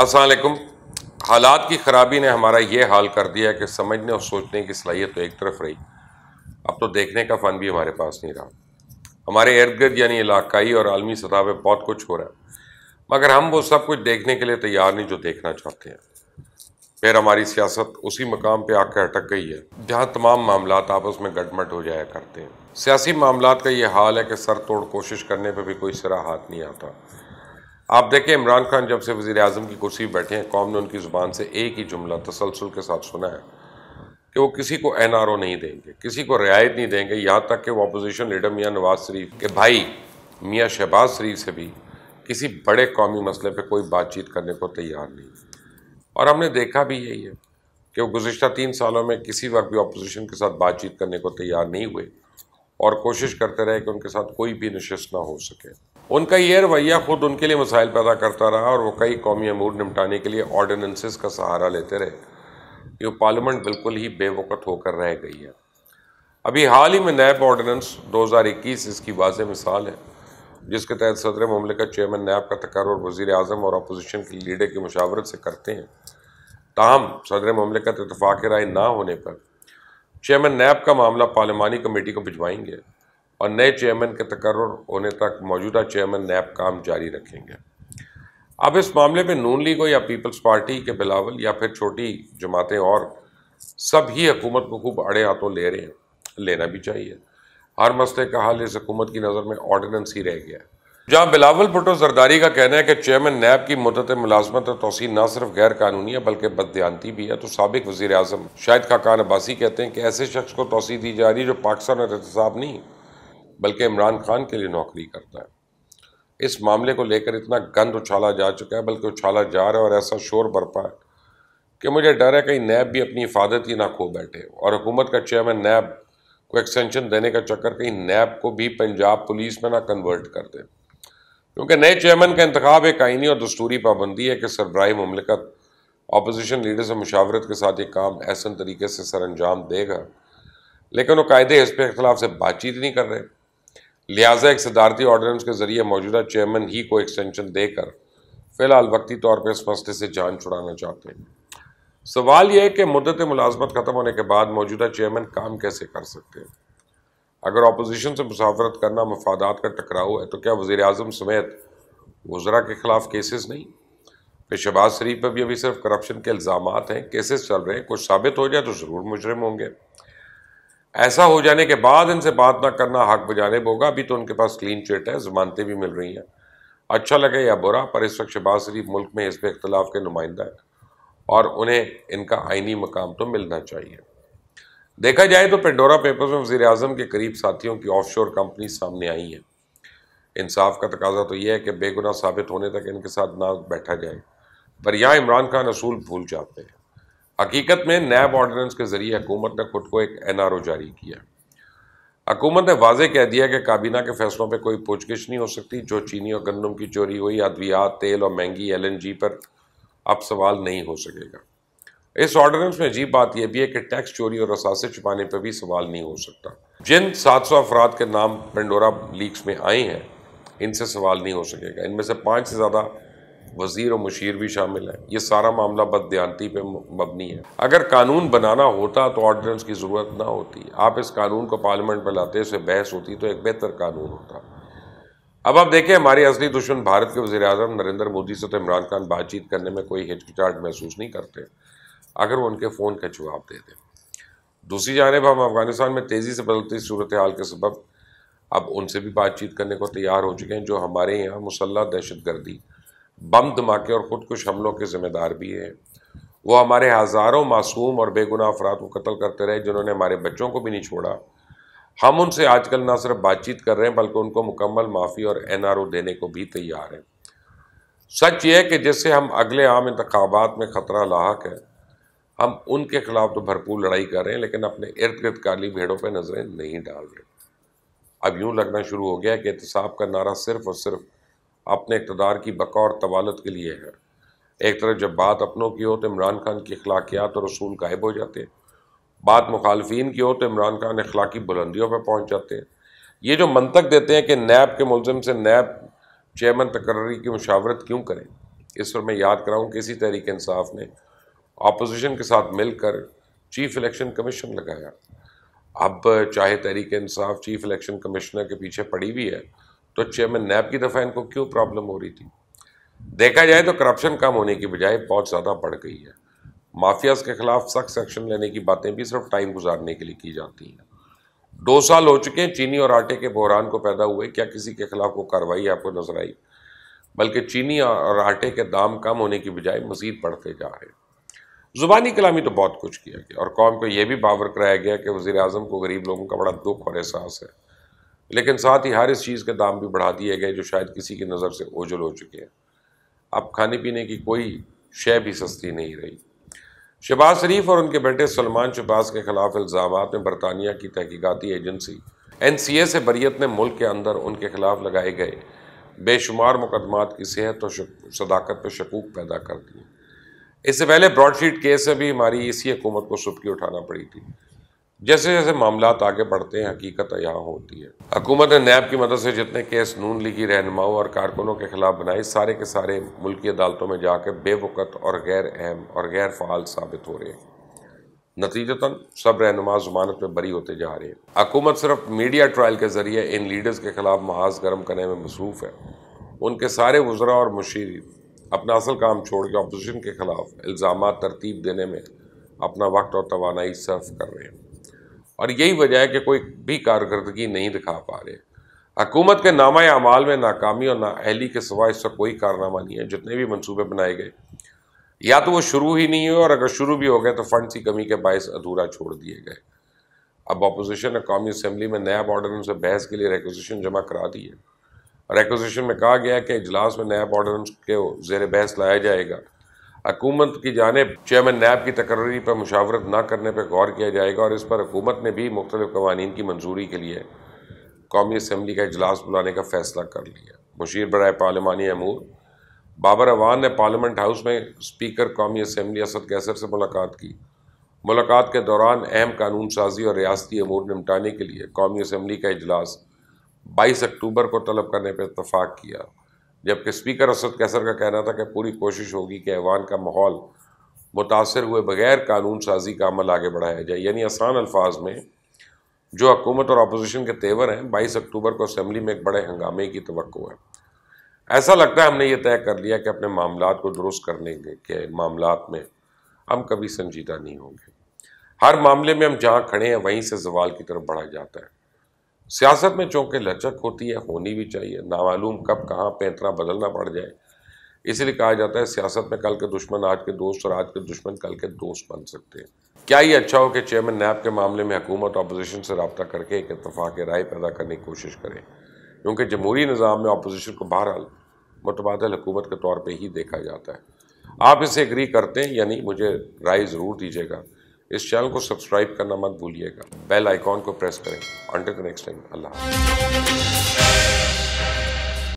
असलकुम हालात की ख़राबी ने हमारा ये हाल कर दिया कि समझने और सोचने की सलाहियत तो एक तरफ रही अब तो देखने का फ़न भी हमारे पास नहीं रहा हमारे इर्द गिर्द यानी इलाकई और आलमी सतह पर बहुत कुछ हो रहा है मगर हम वो सब कुछ देखने के लिए तैयार नहीं जो देखना चाहते हैं फिर हमारी सियासत उसी मकाम पर आकर अटक गई है जहाँ तमाम मामला आपस में गटमट हो जाया करते हैं सियासी मामला का ये हाल है कि सर तोड़ कोशिश करने पर भी कोई सरा हाथ नहीं आता आप देखें इमरान खान जब से वज़ी अजम की कुर्सी पर बैठे हैं कौम ने उनकी ज़ुबान से एक ही जुमला तसलसल के साथ सुना है कि वो किसी को एन आर ओ नहीं देंगे किसी को रियायत नहीं देंगे यहाँ तक कि वो अपोजिशन लीडर मियाँ नवाज शरीफ के भाई मियाँ शहबाज शरीफ से भी किसी बड़े कौमी मसले पर कोई बातचीत करने को तैयार नहीं और हमने देखा भी यही है कि वो गुज्त तीन सालों में किसी वक्त भी अपोजिशन के साथ बातचीत करने को तैयार नहीं हुए और कोशिश करते रहे कि उनके साथ कोई भी नशस्त ना हो सके उनका यह रवैया ख़ुद उनके लिए मसाइल पैदा करता रहा और वो कई कौमी अमूर निपटाने के लिए ऑर्डिनेंसेस का सहारा लेते रहे ये पार्लियामेंट बिल्कुल ही बेवकत होकर रह गई है अभी हाल ही में नैब हज़ार 2021 इसकी वाज मिसाल है जिसके तहत सदर ममलिकत चेयरमैन नैब का तकर और वज़ी अजम और अपोजिशन के लीडर की मशावरत से करते हैं ताहम सदर ममलिकत इतफाक़ राय ना होने पर चेयरमैन नैब का मामला पार्लिमानी कमेटी को भिजवाएंगे और नए चेयरमैन के तकर होने तक मौजूदा चेयरमैन नैब काम जारी रखेंगे अब इस मामले में नून लीग हो या पीपल्स पार्टी के बिलावल या फिर छोटी जमातें और सब ही हकूमत को खूब अड़े हाथों ले रहे हैं लेना भी चाहिए हर मसले का हाल इस हकूमत की नज़र में ऑर्डिनेंस ही रह गया जहाँ बिलावल भुटो जरदारी का कहना है कि चेयरमैन नैब की मदत मुलाजमत और तोसी न सिर्फ गैर कानूनी है बल्कि बददियांती भी है तो सबक वजी अजम शाहिद खाकान अब्बासी कहते हैं कि ऐसे शख्स को तोसी दी जा रही है जो पाकिस्तान और एहतसाब नहीं बल्कि इमरान खान के लिए नौकरी करता है इस मामले को लेकर इतना गंद उछाला जा चुका है बल्कि उछाला जा रहा है और ऐसा शोर बरपा है कि मुझे डर है कहीं नैब भी अपनी हिफाजत ही ना खो बैठे और हुकूमत का चेयरमैन नैब को एक्सटेंशन देने का चक्कर कहीं नैब को भी पंजाब पुलिस में ना कन्वर्ट कर दे क्योंकि नए चेयरमैन का इंतखब एक आइनी और दस्तूरी पाबंदी है कि सरबराही ममलिकत अपोजिशन लीडर से मुशावरत के साथ ये काम ऐसा तरीके से सर अंजाम देगा लेकिन वो कायदे इस पर खिलाफ से बातचीत नहीं कर रहे लिहाजा एक सदारती ऑर्डिनेंस के ज़रिए मौजूदा चेयरमैन ही को एक्सटेंशन देकर फ़िलहाल वक्ती तौर पर इस मसले से जान छुड़ाना चाहते हैं सवाल यह है कि मुद्दत मुलाजमत ख़त्म होने के बाद मौजूदा चेयरमैन काम कैसे कर सकते हैं अगर अपोजिशन से मुसाफरत करना मफादात का टकराव है तो क्या वज़ी अजम समेत वज़रा के ख़िलाफ़ केसेस नहीं फिर शहबाज शरीफ पर भी अभी सिर्फ करप्शन के इल्ज़ाम हैं केसेस चल रहे हैं कुछ साबित हो जाए तो ज़रूर मुजरम होंगे ऐसा हो जाने के बाद इनसे बात ना करना हक बजानेब होगा अभी तो उनके पास क्लीन चिट है जमानतें भी मिल रही हैं अच्छा लगे या बुरा पर इस वक्त शहबाज शरीफ मुल्क में हिस्ब इख्तलाफ के नुमाइंदा है और उन्हें इनका आइनी मकाम तो मिलना चाहिए देखा जाए तो पेंडोरा पेपर्स में वजी अजम के करीब साथियों की ऑफ शोर कंपनी सामने आई हैं इंसाफ का तकाजा तो यह है कि बेगुनाह साबित होने तक इनके साथ ना बैठा जाए पर यहाँ इमरान खान असूल भूल जाते हैं हकीकत में नैब ऑर्डिनेंस के ज़रिए हकूमत ने खुद को एक एन आर ओ जारी किया हकूमत ने वाजे कह दिया कि काबीना के फैसलों पर कोई पूछगिछ नहीं हो सकती जो चीनी और गंदम की चोरी हुई अद्वियात तेल और महंगी एल एन जी पर अब सवाल नहीं हो सकेगा इस ऑर्डिनेंस में अजीब बात यह भी है कि टैक्स चोरी और रसासे छुपाने पर भी सवाल नहीं हो सकता जिन सात सौ अफराद के नाम पेंडोरा लीक्स में आए हैं इनसे सवाल नहीं हो सकेगा इनमें से पाँच से ज़्यादा वजीर और मुशीर भी शामिल हैं ये सारा मामला बददयांती पे मबनी है अगर कानून बनाना होता तो ऑर्डिनेंस की ज़रूरत ना होती आप इस कानून को पार्लियामेंट में लाते इसे बहस होती तो एक बेहतर कानून होता अब आप देखें हमारे असली दुश्मन भारत के वजी अजम नरेंद्र मोदी से तो इमरान खान बातचीत करने में कोई हिचकिचाहट महसूस नहीं करते अगर वो उनके फ़ोन का जवाब दे दें दूसरी जानब हम अफगानिस्तान में तेज़ी से बदलती सूरत हाल के सबब अब उनसे भी बातचीत करने को तैयार हो चुके हैं जो हमारे यहाँ मुसल्ह दहशत गर्दी बम धमाके और ख़ुदकुश हमलों के ज़िम्मेदार भी हैं वो हमारे हज़ारों मासूम और बेगुनाह अफराद को कत्ल करते रहे जिन्होंने हमारे बच्चों को भी नहीं छोड़ा हम उनसे आजकल ना सिर्फ बातचीत कर रहे हैं बल्कि उनको मुकम्मल माफ़ी और एन आर ओ देने को भी तैयार हैं सच ये है कि जैसे हम अगले आम इंतबात में ख़तरा लाक है हम उनके ख़िलाफ़ तो भरपूर लड़ाई कर रहे हैं लेकिन अपने इर्द गिर्द काली भेड़ों पर नज़रें नहीं डाल रहे अब यूँ लगना शुरू हो गया कि एहतसाब का नारा सिर्फ और सिर्फ अपने इकतदार की बका और तवालत के लिए है एक तरफ जब बात अपनों की हो तो इमरान खान की अखलाकियात और रसूल गायब हो जाते हैं बात मुखालफन की हो तो इमरान खान अखलाकी बुलंदियों पर पहुँच जाते हैं ये जो मंतक देते हैं कि नैब के मुलम से नैब चेयरमैन तकर्री की मुशावरत क्यों करें इस पर मैं याद कराऊँ कि इसी तहरीक इंसाफ ने अपोजिशन के साथ मिलकर चीफ इलेक्शन कमीशन लगाया अब चाहे Tehreek Insaf chief election commissioner के पीछे पड़ी भी है तो चेयरमैन नैब की दफ़ा इनको क्यों प्रॉब्लम हो रही थी देखा जाए तो करप्शन कम होने की बजाय बहुत ज़्यादा बढ़ गई है माफियाज़ के ख़िलाफ़ सख्त एक्शन लेने की बातें भी सिर्फ टाइम गुजारने के लिए की जाती हैं दो साल हो चुके हैं चीनी और आटे के बहरान को पैदा हुए क्या किसी के खिलाफ वो कार्रवाई आपको नजर आई बल्कि चीनी और आटे के दाम कम होने की बजाय मजीद बढ़ते जा रहे हैं ज़ुबानी कलामी तो बहुत कुछ किया गया और कौम को यह भी बावर कराया गया कि वज़ी अजम को गरीब लोगों का बड़ा दुख और एहसास है लेकिन साथ ही हर इस चीज़ के दाम भी बढ़ा दिए गए जो शायद किसी की नज़र से ओझल हो चुके हैं अब खाने पीने की कोई शय भी सस्ती नहीं रही शहबाज शरीफ और उनके बेटे सलमान शहबाज के खिलाफ इल्ज़ाम में बरतानिया की तहकीकती एजेंसी एन सी ए से बरीत ने मुल्क के अंदर उनके खिलाफ लगाए गए बेशुमार मुकदमात की सेहत और सदाकत पर शकूक पैदा कर दिए इससे पहले ब्रॉडशीट केस में भी हमारी इसी हुकूमत को सुबकी उठाना पड़ी थी जैसे जैसे मामला आगे बढ़ते हैं हकीकत यहाँ होती है हकूमत ने नैब की मदद से जितने केस नून लिखी रहनुमाओं और कारकुनों के खिलाफ बनाए सारे के सारे मुल्की अदालतों में जाकर बेवकत और गैर अहम और गैर फाल साबित हो रहे हैं नतीजतन सब रहनुमा जमानत में बरी होते जा रहे हैं हकूमत सिर्फ मीडिया ट्रायल के जरिए इन लीडर्स के खिलाफ महाज गर्म करने में मसरूफ़ है उनके सारे वज्रा और मुशीर अपना असल काम छोड़ के अपोजिशन के खिलाफ इल्ज़ाम तरतीब देने में अपना वक्त और तोानाई सर्फ कर रहे हैं और यही वजह है कि कोई भी कारकर्दगी नहीं दिखा पा रहे हकूमत के नामा अमाल में नाकामी और नाअहली के सिवा इसका कोई कारनामा नहीं है जितने भी मनसूबे बनाए गए या तो वो शुरू ही नहीं हुए और अगर शुरू भी हो गए तो फंड की कमी के बायस अधूरा छोड़ दिए गए अब अपोजिशन ने कौमी असम्बली में नया ऑर्डनेंस से बहस के लिए रेकोजिशन जमा करा दी है रेकोजिशन में कहा गया कि इजलास में नया ऑर्डनेंस के जेर बहस लाया जाएगा हकूमत की जानब चेयरमैन नैब की तकर्री पर मुशावरत ना करने पर गौर किया जाएगा और इस पर हकूमत ने भी मुख्तलि कवानीन की मंजूरी के लिए कौमी असम्बली का अजलास बुलाने का फैसला कर लिया मुशीर बरए पार्लिमानी अमूर बाबर अवान ने पार्लियामेंट हाउस में स्पीकर कौमी असम्बली असद कैसर से मुलाकात की मुलाकात के दौरान अहम कानून साजी और रियासती अमूर निपटाने के लिए कौमी असम्बली का अजलास बाईस अक्टूबर को तलब करने पर इतफाक़ किया जबकि स्पीकर असद कैसर का कहना था कि पूरी कोशिश होगी कि ऐवान का माहौल मुतासर हुए बगैर कानून साजी का अमल आगे बढ़ाया जाए यानी आसान अल्फाज में जो हकूमत और अपोजिशन के तेवर हैं बाईस अक्टूबर को असम्बली में एक बड़े हंगामे की तो है ऐसा लगता है हमने ये तय कर लिया कि अपने मामला को दुरुस्त करने के मामला में हम कभी संजीदा नहीं होंगे हर मामले में हम जहाँ खड़े हैं वहीं से जवाल की तरफ बढ़ा जाता है सियासत में चूँकि लचक होती है होनी भी चाहिए नामालूम कब कहाँ इतना बदलना पड़ जाए इसलिए कहा जाता है सियासत में कल के दुश्मन आज के दोस्त और आज के दुश्मन कल के दोस्त बन सकते हैं क्या ये अच्छा हो कि चेयरमैन नैब के मामले में हुकूमत अपोजिशन से रबता करके एक इतफाक़ राय पैदा करने की कोशिश करें क्योंकि जमहूरी निज़ाम में अपोजिशन को बहरहाल मुतबादल हुकूमत के तौर पर ही देखा जाता है आप इसे एग्री करते हैं यानी मुझे राय ज़रूर दीजिएगा इस चैनल को सब्सक्राइब करना मत भूलिएगा बेल आइकॉन को प्रेस करें until the next time Allah